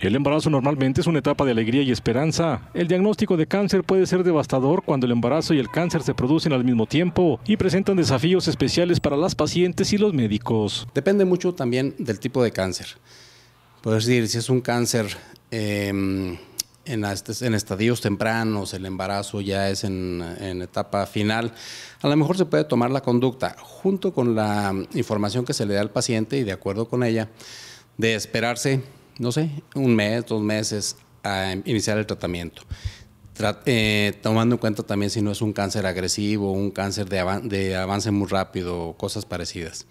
El embarazo normalmente es una etapa de alegría y esperanza. El diagnóstico de cáncer puede ser devastador cuando el embarazo y el cáncer se producen al mismo tiempo y presentan desafíos especiales para las pacientes y los médicos. Depende mucho también del tipo de cáncer. Puedes decir, si es un cáncer em, en, estadios tempranos, el embarazo ya es en etapa final, a lo mejor se puede tomar la conducta junto con la información que se le da al paciente y de acuerdo con ella, de esperarse no sé, un mes, dos meses a iniciar el tratamiento. Eh, tomando en cuenta también si no es un cáncer agresivo, un cáncer de, avance muy rápido, cosas parecidas.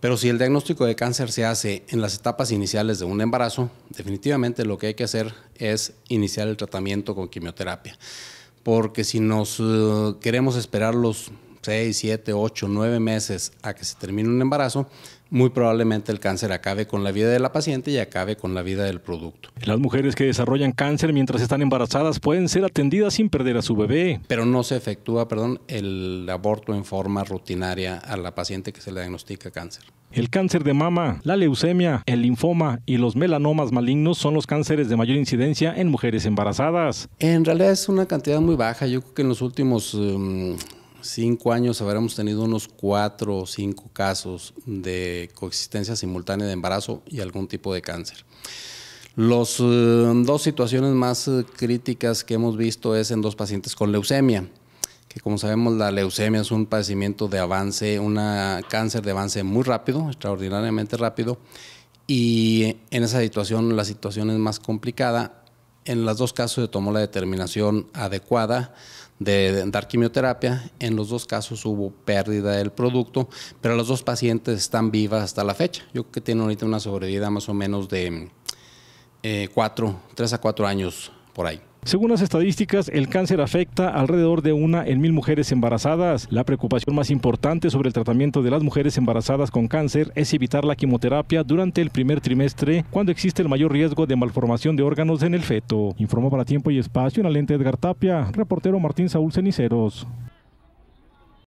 Pero si el diagnóstico de cáncer se hace en las etapas iniciales de un embarazo, definitivamente lo que hay que hacer es iniciar el tratamiento con quimioterapia. Porque si nos eh, queremos esperar los 6, 7, 8, 9 meses a que se termine un embarazo, muy probablemente el cáncer acabe con la vida de la paciente y acabe con la vida del producto. Las mujeres que desarrollan cáncer mientras están embarazadas pueden ser atendidas sin perder a su bebé. Pero no se efectúa, perdón, el aborto en forma rutinaria a la paciente que se le diagnostica cáncer. El cáncer de mama, la leucemia, el linfoma y los melanomas malignos son los cánceres de mayor incidencia en mujeres embarazadas. En realidad es una cantidad muy baja. Yo creo que en los últimos... Em, cinco años habremos tenido unos cuatro o cinco casos de coexistencia simultánea de embarazo y algún tipo de cáncer. Las eh, dos situaciones más eh, críticas que hemos visto es en dos pacientes con leucemia, que como sabemos la leucemia es un padecimiento de avance, un cáncer de avance muy rápido, extraordinariamente rápido, y en esa situación la situación es más complicada en los dos casos se tomó la determinación adecuada de dar quimioterapia. En los dos casos hubo pérdida del producto, pero los dos pacientes están vivas hasta la fecha. Yo creo que tienen ahorita una sobrevida más o menos de eh, cuatro, tres a cuatro años por ahí. Según las estadísticas, el cáncer afecta alrededor de una en mil mujeres embarazadas. La preocupación más importante sobre el tratamiento de las mujeres embarazadas con cáncer es evitar la quimioterapia durante el primer trimestre, cuando existe el mayor riesgo de malformación de órganos en el feto. Informó para Tiempo y Espacio en la lente Edgar Tapia, reportero Martín Saúl Ceniceros.